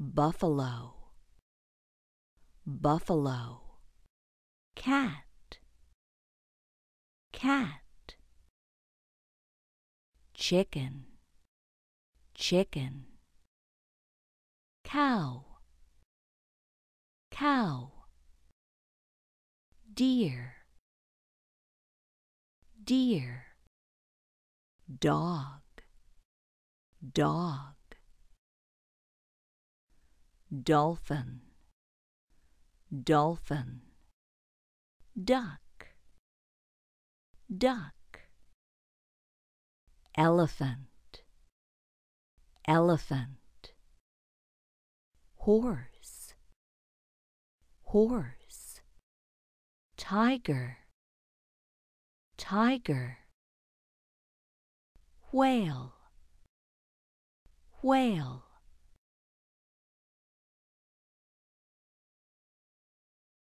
buffalo, buffalo, cat, cat, chicken, chicken, cow, cow, deer, deer, dog, dog dolphin, dolphin, duck, duck, elephant, elephant, horse, horse, tiger, tiger, whale, whale